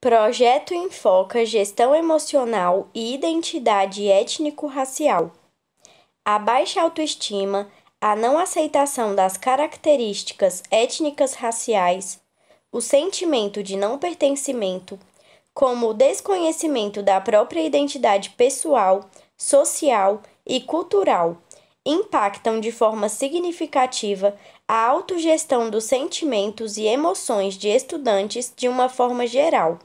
Projeto enfoca gestão emocional e identidade étnico-racial. A baixa autoestima, a não aceitação das características étnicas raciais, o sentimento de não pertencimento, como o desconhecimento da própria identidade pessoal, social e cultural, impactam de forma significativa a autogestão dos sentimentos e emoções de estudantes de uma forma geral.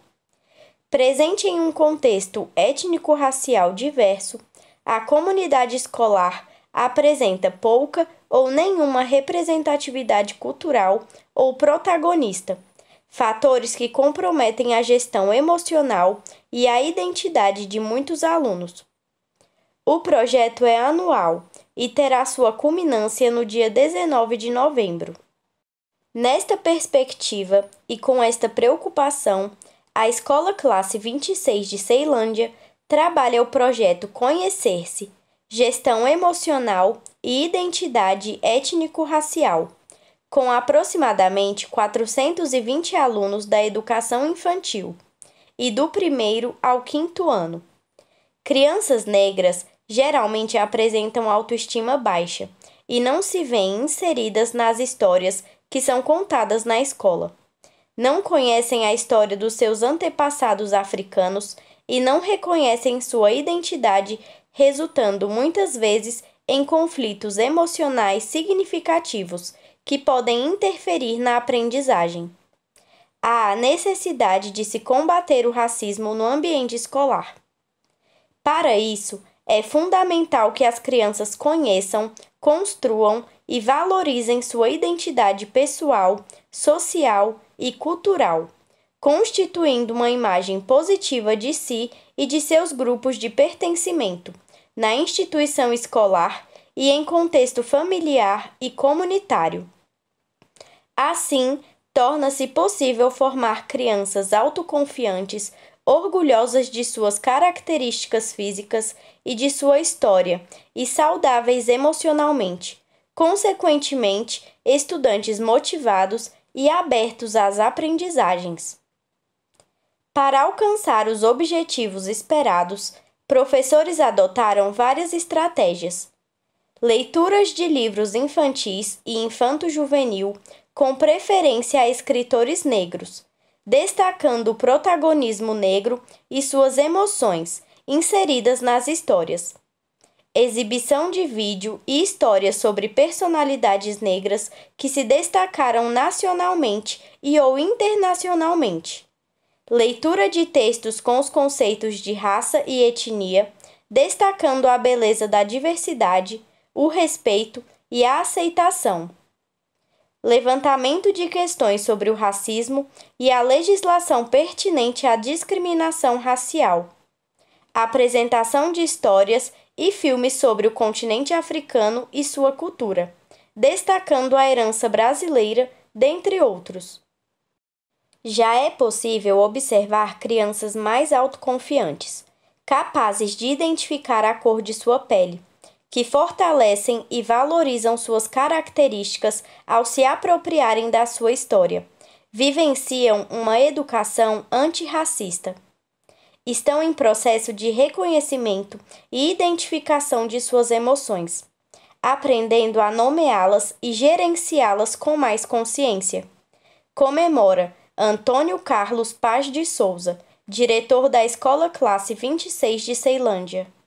Presente em um contexto étnico-racial diverso, a comunidade escolar apresenta pouca ou nenhuma representatividade cultural ou protagonista, fatores que comprometem a gestão emocional e a identidade de muitos alunos. O projeto é anual e terá sua culminância no dia 19 de novembro. Nesta perspectiva e com esta preocupação, a Escola Classe 26 de Ceilândia trabalha o projeto Conhecer-se, Gestão Emocional e Identidade Étnico-Racial, com aproximadamente 420 alunos da educação infantil e do primeiro ao quinto ano. Crianças negras geralmente apresentam autoestima baixa e não se veem inseridas nas histórias que são contadas na escola não conhecem a história dos seus antepassados africanos e não reconhecem sua identidade, resultando muitas vezes em conflitos emocionais significativos que podem interferir na aprendizagem. Há a necessidade de se combater o racismo no ambiente escolar. Para isso, é fundamental que as crianças conheçam, construam e valorizem sua identidade pessoal, social e cultural, constituindo uma imagem positiva de si e de seus grupos de pertencimento, na instituição escolar e em contexto familiar e comunitário. Assim, torna-se possível formar crianças autoconfiantes orgulhosas de suas características físicas e de sua história, e saudáveis emocionalmente. Consequentemente, estudantes motivados e abertos às aprendizagens. Para alcançar os objetivos esperados, professores adotaram várias estratégias. Leituras de livros infantis e infanto-juvenil, com preferência a escritores negros destacando o protagonismo negro e suas emoções inseridas nas histórias. Exibição de vídeo e histórias sobre personalidades negras que se destacaram nacionalmente e ou internacionalmente. Leitura de textos com os conceitos de raça e etnia, destacando a beleza da diversidade, o respeito e a aceitação levantamento de questões sobre o racismo e a legislação pertinente à discriminação racial, apresentação de histórias e filmes sobre o continente africano e sua cultura, destacando a herança brasileira, dentre outros. Já é possível observar crianças mais autoconfiantes, capazes de identificar a cor de sua pele que fortalecem e valorizam suas características ao se apropriarem da sua história. Vivenciam uma educação antirracista. Estão em processo de reconhecimento e identificação de suas emoções, aprendendo a nomeá-las e gerenciá-las com mais consciência. Comemora Antônio Carlos Paz de Souza, diretor da Escola Classe 26 de Ceilândia.